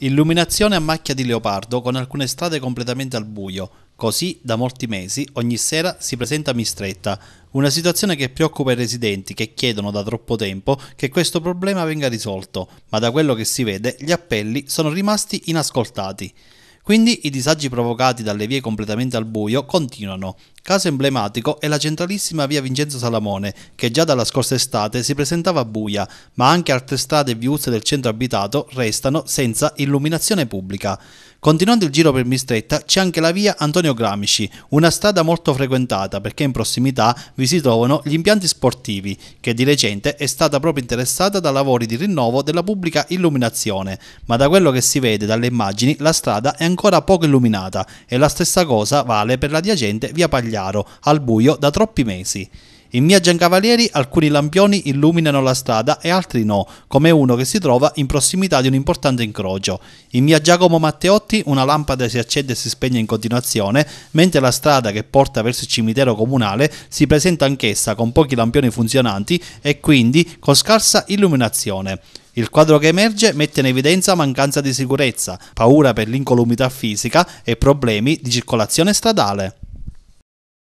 Illuminazione a macchia di leopardo con alcune strade completamente al buio. Così, da molti mesi, ogni sera si presenta Mistretta, una situazione che preoccupa i residenti che chiedono da troppo tempo che questo problema venga risolto, ma da quello che si vede gli appelli sono rimasti inascoltati. Quindi i disagi provocati dalle vie completamente al buio continuano Caso emblematico è la centralissima via Vincenzo Salamone, che già dalla scorsa estate si presentava buia, ma anche altre strade e viuzze del centro abitato restano senza illuminazione pubblica. Continuando il giro per Mistretta c'è anche la via Antonio Gramici, una strada molto frequentata perché in prossimità vi si trovano gli impianti sportivi, che di recente è stata proprio interessata da lavori di rinnovo della pubblica illuminazione, ma da quello che si vede dalle immagini la strada è ancora poco illuminata e la stessa cosa vale per la l'adiacente via Pagliari Cagliaro, al buio, da troppi mesi. In via Giancavalieri alcuni lampioni illuminano la strada e altri no, come uno che si trova in prossimità di un importante incrocio. In via Giacomo Matteotti una lampada si accende e si spegne in continuazione, mentre la strada che porta verso il cimitero comunale si presenta anch'essa con pochi lampioni funzionanti e quindi con scarsa illuminazione. Il quadro che emerge mette in evidenza mancanza di sicurezza, paura per l'incolumità fisica e problemi di circolazione stradale.